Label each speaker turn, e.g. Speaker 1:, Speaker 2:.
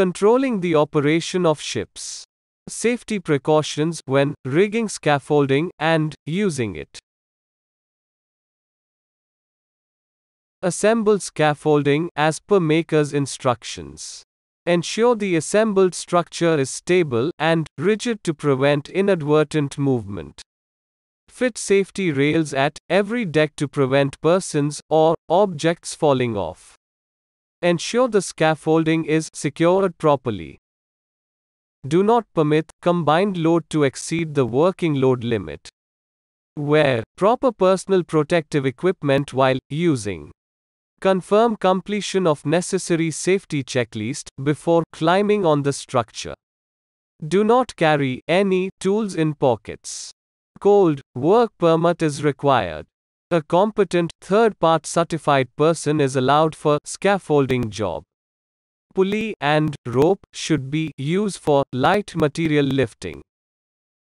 Speaker 1: Controlling the operation of ships. Safety precautions when rigging scaffolding and using it. Assemble scaffolding as per maker's instructions. Ensure the assembled structure is stable and rigid to prevent inadvertent movement. Fit safety rails at every deck to prevent persons or objects falling off. Ensure the scaffolding is secured properly. Do not permit combined load to exceed the working load limit. Wear proper personal protective equipment while using. Confirm completion of necessary safety checklist before climbing on the structure. Do not carry any tools in pockets. Cold work permit is required. A competent, third-part certified person is allowed for scaffolding job. Pulley and rope should be used for light material lifting.